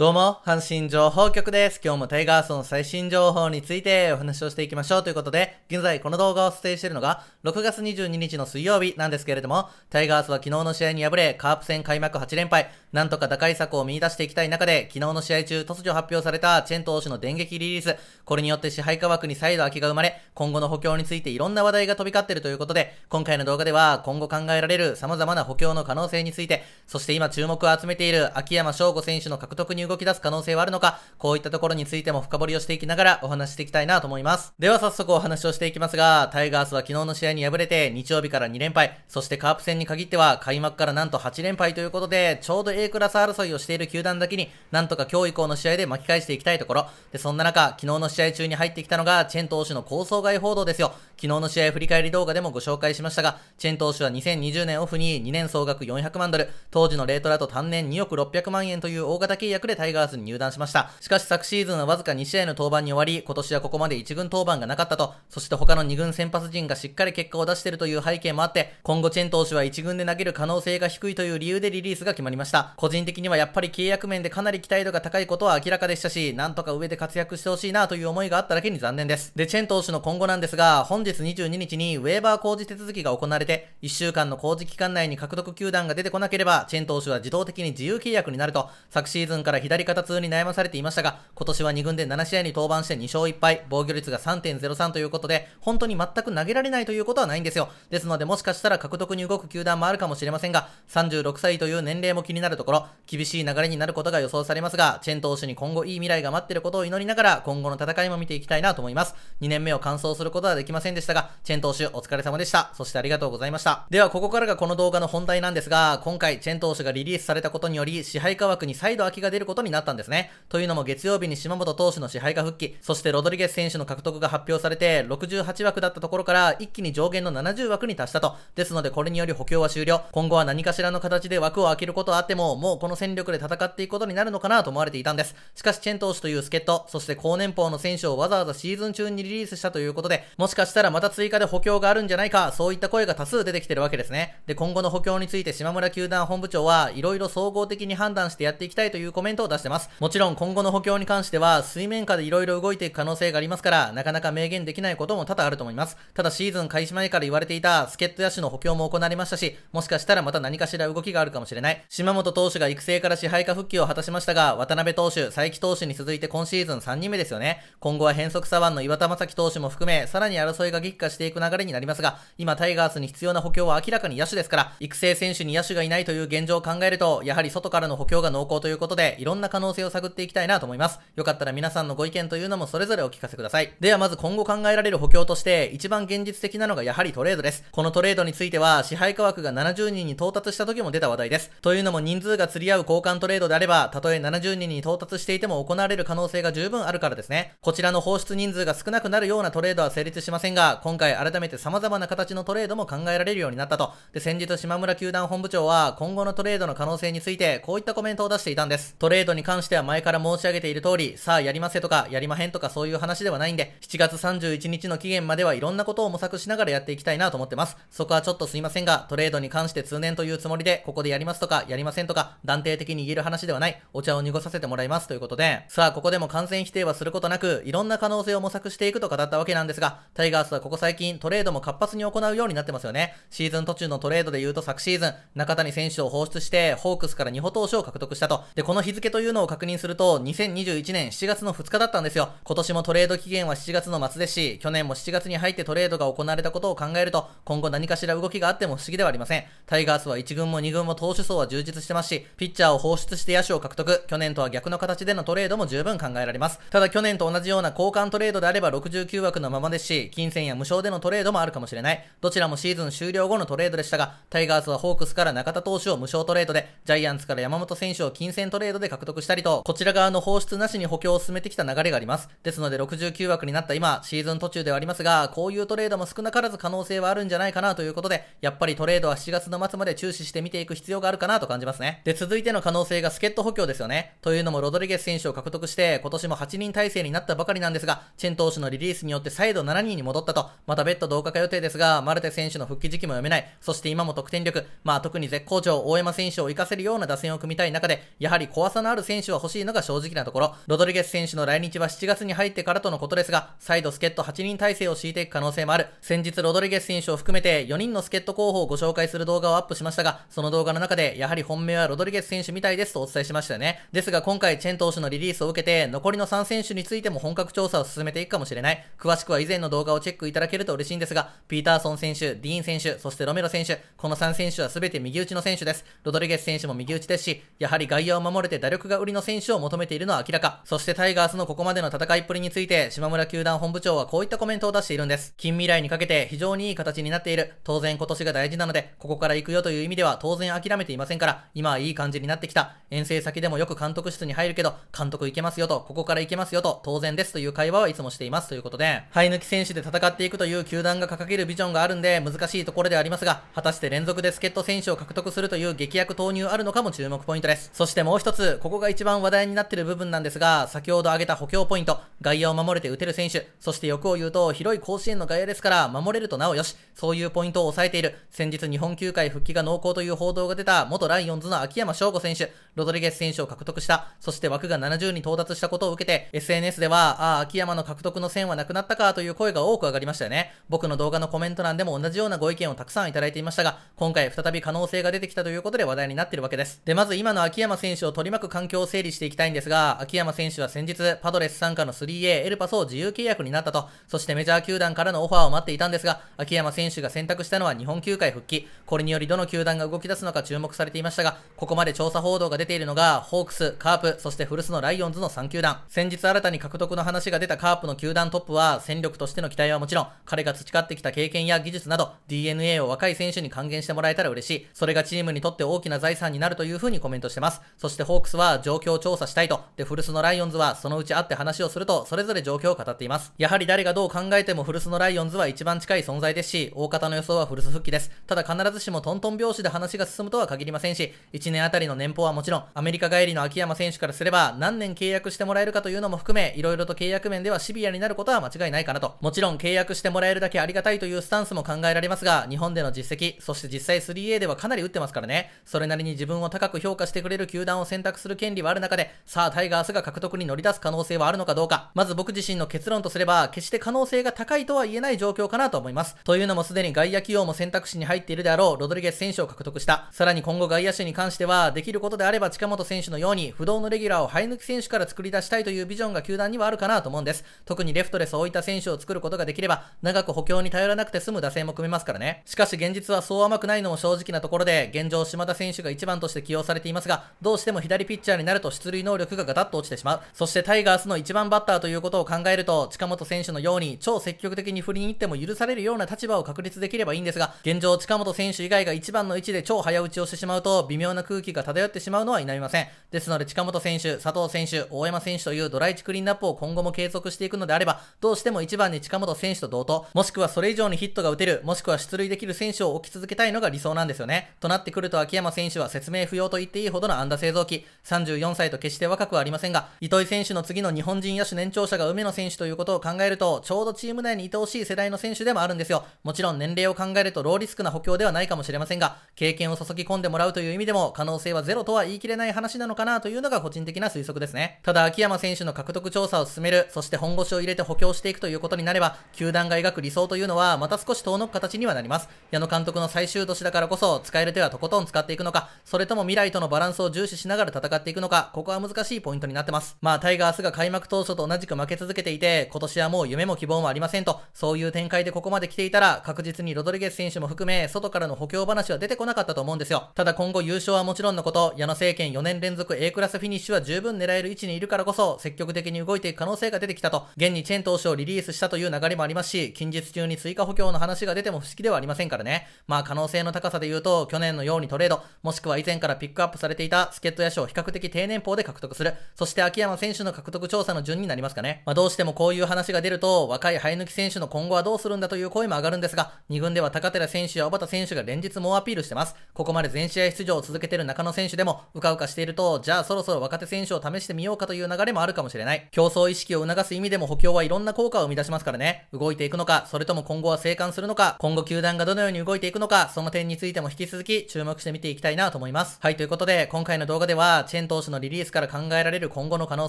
どうも、阪神情報局です。今日もタイガースの最新情報についてお話をしていきましょうということで、現在この動画を撮影しているのが、6月22日の水曜日なんですけれども、タイガースは昨日の試合に敗れ、カープ戦開幕8連敗、なんとか打開策を見出していきたい中で、昨日の試合中突如発表されたチェン投手の電撃リリース、これによって支配下枠に再度空きが生まれ、今後の補強についていろんな話題が飛び交っているということで、今回の動画では今後考えられる様々な補強の可能性について、そして今注目を集めている秋山翔吾選手の獲得入動き出す可能性はあるのか、こういったところについても深掘りをしていきながらお話していきたいなと思います。では早速お話をしていきますが、タイガースは昨日の試合に敗れて日曜日から2連敗、そしてカープ戦に限っては開幕からなんと8連敗ということで、ちょうど A クラス争いをしている球団だけに、なんとか今日以降の試合で巻き返していきたいところ。で、そんな中、昨日の試合中に入ってきたのが、チェン投手の構想外報道ですよ。昨日の試合振り返り動画でもご紹介しましたが、チェン投手は2020年オフに2年総額400万ドル、当時のレートだと単年2億600万円という大型契約でタイガースに入団しました。しかし昨シーズンはわずか2試合の登板に終わり、今年はここまで1軍登板がなかったと、そして他の2軍先発陣がしっかり結果を出しているという背景もあって、今後チェン投手は1軍で投げる可能性が低いという理由でリリースが決まりました。個人的にはやっぱり契約面でかなり期待度が高いことは明らかでしたし、なんとか上で活躍してほしいなという思いがあっただけに残念です。で、チェン投手の今後なんですが、本日22日にウェーバー工事手続きが行われて、1週間の工事期間内に獲得球団が出てこなければ、チェン投手は自動的に自由契約になると、昨シーズンから左肩痛に悩まされていましたが、今年は2軍で7試合に登板して2勝1敗、防御率が3.03ということで、本当に全く投げられないということはないんですよ。ですので、もしかしたら獲得に動く球団もあるかもしれませんが、36歳という年齢も気になるところ、厳しい流れになることが予想されますが、チェン投手に今後いい未来が待っていることを祈りながら、今後の戦いも見ていきたいなと思います。2年目を完走することはできませんでしたが、チェン投手お疲れ様でした。そしてありがとうございました。では、ここからがこの動画の本題なんですが、今回、チェン投手がリリースされたことにより、支配科枠に再度空きが出ることになったんですね。というのも月曜日に島本投手の支配下復帰、そしてロドリゲス選手の獲得が発表されて、68枠だったところから一気に上限の70枠に達したと。ですのでこれにより補強は終了。今後は何かしらの形で枠を空けることはあっても、もうこの戦力で戦っていくことになるのかなと思われていたんです。しかしチェン投手という助っ人、そして高年俸の選手をわざわざシーズン中にリリースしたということで、もしかしたらまた追加で補強があるんじゃないか、そういった声が多数出てきてるわけですね。で、今後の補強について島村球団本部長はいろいろ総合的に判断してやっていきたいというコメントトを出してます。もちろん今後の補強に関しては、水面下で色々動いていく可能性がありますから、なかなか明言できないことも多々あると思います。ただシーズン開始前から言われていた、助っ人野手の補強も行われましたし、もしかしたらまた何かしら動きがあるかもしれない。島本投手が育成から支配下復帰を果たしましたが、渡辺投手、佐伯投手に続いて今シーズン3人目ですよね。今後は変則左腕の岩田正樹投手も含め、さらに争いが激化していく流れになりますが、今タイガースに必要な補強は明らかに野手ですから、育成選手に野手がいないという現状を考えると、やはり外からの補強が濃厚ということで、ろんな可能性を探っていきたいなと思います。よかったら皆さんのご意見というのもそれぞれお聞かせください。ではまず今後考えられる補強として、一番現実的なのがやはりトレードです。このトレードについては、支配科枠が70人に到達した時も出た話題です。というのも人数が釣り合う交換トレードであれば、たとえ70人に到達していても行われる可能性が十分あるからですね。こちらの放出人数が少なくなるようなトレードは成立しませんが、今回改めて様々な形のトレードも考えられるようになったと。で、先日島村球団本部長は、今後のトレードの可能性について、こういったコメントを出していたんです。トレレードに関しては前から申し上げている通り、さあやりませとか、やりまへんとかそういう話ではないんで、7月31日の期限まではいろんなことを模索しながらやっていきたいなと思ってます。そこはちょっとすいませんが、トレードに関して通年というつもりで、ここでやりますとか、やりませんとか、断定的に言える話ではない、お茶を濁させてもらいますということで、さあここでも完全否定はすることなく、いろんな可能性を模索していくと語ったわけなんですが、タイガースはここ最近トレードも活発に行うようになってますよね。シーズン途中のトレードで言うと昨シーズン、中谷選手を放出して、ホークスから2歩投手を獲得したと。で、この日付というのを確認すると、2021年7月の2日だったんですよ。今年もトレード期限は7月の末ですし、去年も7月に入ってトレードが行われたことを考えると、今後何かしら動きがあっても不思議ではありません。タイガースは1軍も2軍も投手層は充実してますし、ピッチャーを放出して野手を獲得、去年とは逆の形でのトレードも十分考えられます。ただ去年と同じような交換トレードであれば69枠のままですし、金銭や無償でのトレードもあるかもしれない。どちらもシーズン終了後のトレードでしたが、タイガースはホークスから中田投手を無償トレードで、ジャイアンツから山本選手を金銭トレードで獲獲得したりと、こちら側の放出なしに補強を進めてきた流れがあります。ですので69枠になった今、シーズン途中ではありますが、こういうトレードも少なからず可能性はあるんじゃないかなということで、やっぱりトレードは7月の末まで注視して見ていく必要があるかなと感じますね。で、続いての可能性が助っ人補強ですよね。というのもロドリゲス選手を獲得して、今年も8人体制になったばかりなんですが、チェン投手のリリースによって再度7人に戻ったと、また別途同化化予定ですが、マルテ選手の復帰時期も読めない、そして今も得点力、まあ特に絶好調、大山選手を活かせるような打線を組みたい中で、やはり怖さのある選手は欲しいのが正直なところ、ロドリゲス選手の来日は7月に入ってからとのことですが、再度助っ人8人体制を敷いていく可能性もある。先日ロドリゲス選手を含めて4人の助っ人候補をご紹介する動画をアップしましたが、その動画の中で、やはり本命はロドリゲス選手みたいですとお伝えしましたよね。ですが今回チェン投手のリリースを受けて、残りの3選手についても本格調査を進めていくかもしれない。詳しくは以前の動画をチェックいただけると嬉しいんですが、ピーターソン選手、ディーン選手、そしてロメロ選手、この3選手は全て右打ちの選手です。ロドリゲス選手も右打ちですし、やはり外野を守れて打打力が売りの選手を求めているのは明らか。そしてタイガースのここまでの戦いっぷりについて、島村球団本部長はこういったコメントを出しているんです。近未来にかけて非常にいい形になっている。当然今年が大事なので、ここから行くよという意味では当然諦めていませんから、今はいい感じになってきた。遠征先でもよく監督室に入るけど、監督行けますよと、ここから行けますよと、当然ですという会話はいつもしていますということで、生え抜き選手で戦っていくという球団が掲げるビジョンがあるんで、難しいところではありますが、果たして連続で助っ人選手を獲得するという劇薬投入あるのかも注目ポイントです。そしてもう一つ、ここが一番話題になっている部分なんですが、先ほど挙げた補強ポイント、外野を守れて打てる選手、そして欲を言うと広い甲子園の外野ですから、守れるとなおよし、そういうポイントを抑えている、先日日本球界復帰が濃厚という報道が出た元ライオンズの秋山翔吾選手、ロドリゲス選手を獲得した、そして枠が70に到達したことを受けて、SNS では、ああ、秋山の獲得の線はなくなったかという声が多く上がりましたよね。僕の動画のコメント欄でも同じようなご意見をたくさんいただいていましたが、今回再び可能性が出てきたということで話題になっているわけです。で、まず今の秋山選手を取り巻く環境を整理していきたいんですが、秋山選手は先日、パドレス傘下の 3A エルパスを自由契約になったと、そしてメジャー球団からのオファーを待っていたんですが、秋山選手が選択したのは日本球界復帰。これによりどの球団が動き出すのか注目されていましたが、ここまで調査報道が出ているのが、ホークス、カープ、そして古巣のライオンズの3球団。先日新たに獲得の話が出たカープの球団トップは、戦力としての期待はもちろん、彼が培ってきた経験や技術など、DNA を若い選手に還元してもらえたら嬉しい。それがチームにとって大きな財産になるというふうにコメントしてます。そしてホークスは状況を調査したいと、で、古巣のライオンズはそのうち会って話をすると、それぞれ状況を語っています。やはり誰がどう考えても古巣のライオンズは一番近い存在ですし、大方の予想は古巣復帰です。ただ必ずしもトントン拍子で話が進むとは限りませんし、1年あたりの年俸はもちろん、アメリカ帰りの秋山選手からすれば、何年契約してもらえるかというのも含め、いろいろと契約面ではシビアになることは間違いないかなと。もちろん契約してもらえるだけありがたいというスタンスも考えられますが、日本での実績、そして実際 3A ではかなり打ってますからね。それなりに自分を高く評価してくれる球団を選択するる権利はある中で、さあタイガースが獲得に乗り出す可能性はあるのかどうか。まず僕自身の結論とすれば、決して可能性が高いとは言えない状況かなと思います。というのもすでに外野起用も選択肢に入っているであろうロドリゲス選手を獲得した。さらに今後外野手に関しては、できることであれば近本選手のように不動のレギュラーを生え抜き選手から作り出したいというビジョンが球団にはあるかなと思うんです。特にレフトレスを置いた選手を作ることができれば、長く補強に頼らなくて済む打線も組めますからね。しかし現実はそう甘くないのも正直なところで、現状島田選手が1番として起用されていますが、どうしても左ピッッチャーになると出塁能力がガタッと落ちてしまう。そしてタイガースの1番バッターということを考えると、近本選手のように超積極的に振りに行っても許されるような立場を確立できればいいんですが、現状近本選手以外が1番の位置で超早打ちをしてしまうと、微妙な空気が漂ってしまうのは否めません。ですので近本選手、佐藤選手、大山選手というドライチクリーンナップを今後も継続していくのであれば、どうしても1番に近本選手と同等、もしくはそれ以上にヒットが打てる、もしくは出塁できる選手を置き続けたいのが理想なんですよね。となってくると秋山選手は説明不要と言っていいほどの安打製造機、34歳と決して若くはありませんが、糸井選手の次の日本人野手年長者が梅野選手ということを考えると、ちょうどチーム内に愛おしい世代の選手でもあるんですよ。もちろん年齢を考えるとローリスクな補強ではないかもしれませんが、経験を注ぎ込んでもらうという意味でも、可能性はゼロとは言い切れない話なのかなというのが個人的な推測ですね。ただ、秋山選手の獲得調査を進める、そして本腰を入れて補強していくということになれば、球団が描く理想というのは、また少し遠のく形にはなります。矢野監督の最終年だからこそ、使える手はとことん使っていくのか、それとも未来とのバランスを重視しながら戦ってっていくのか、ここは難しいポイントになってます。まあ、タイガースが開幕当初と同じく負け続けていて、今年はもう夢も希望もありませんと、そういう展開でここまで来ていたら、確実にロドリゲス選手も含め、外からの補強話は出てこなかったと思うんですよ。ただ今後優勝はもちろんのこと、矢野政権4年連続 A クラスフィニッシュは十分狙える位置にいるからこそ、積極的に動いていく可能性が出てきたと、現にチェン投手をリリースしたという流れもありますし、近日中に追加補強の話が出ても不思議ではありませんからね。まあ可能性の高さで言うと、去年のようにトレード、もしくは以前からピックアップされていた助っ人野手を比較的低年俸で獲得する。そして秋山選手の獲得調査の順になりますかね。まあ、どうしてもこういう話が出ると、若い生え抜き選手の今後はどうするんだという声も上がるんですが、2軍では高寺選手や小畑選手が連日猛アピールしてます。ここまで全試合出場を続けている中野選手でも、うかうかしていると、じゃあそろそろ若手選手を試してみようかという流れもあるかもしれない。競争意識を促す意味でも補強はいろんな効果を生み出しますからね。動いていくのか、それとも今後は生還するのか、今後球団がどのように動いていくのか、その点についても引き続き注目して見ていきたいなと思います。はい、ということで、今回の動画では、チェン投手のリリースから考えられる今後の可能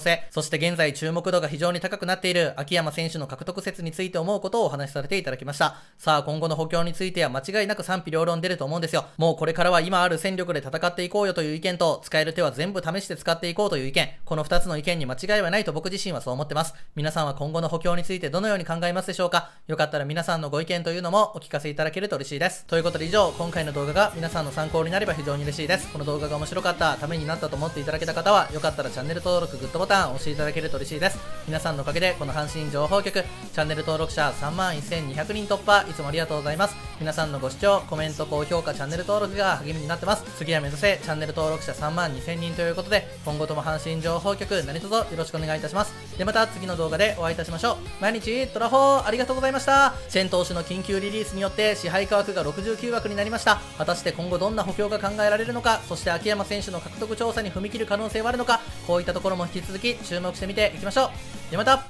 性、そして現在注目度が非常に高くなっている秋山選手の獲得説について思うことをお話しさせていただきました。さあ、今後の補強については間違いなく賛否両論出ると思うんですよ。もうこれからは今ある戦力で戦っていこうよという意見と、使える手は全部試して使っていこうという意見、この2つの意見に間違いはないと僕自身はそう思ってます。皆さんは今後の補強についてどのように考えますでしょうかよかったら皆さんのご意見というのもお聞かせいただけると嬉しいです。ということで以上、今回の動画が皆さんの参考になれば非常に嬉しいです。この動画が面白かった、ためになったと思っっていただけた方は、よかったらチャンネル登録、グッドボタン押していただけると嬉しいです。皆さんのおかげで、この阪神情報局、チャンネル登録者3万1200人突破、いつもありがとうございます。皆さんのご視聴、コメント、高評価、チャンネル登録が励みになってます。次は目指せ、チャンネル登録者3万2000人ということで、今後とも阪神情報局、何卒よろしくお願いいたします。で、また次の動画でお会いいたしましょう。毎日、トラホー、ありがとうございました。戦ェン投手の緊急リリースによって、支配価枠が69枠になりました。果たして今後どんな補強が考えられるのか、そして秋山選手の獲得調査に踏み切る可能性はあるのか、こういったところも引き続き注目してみていきましょう。ではまた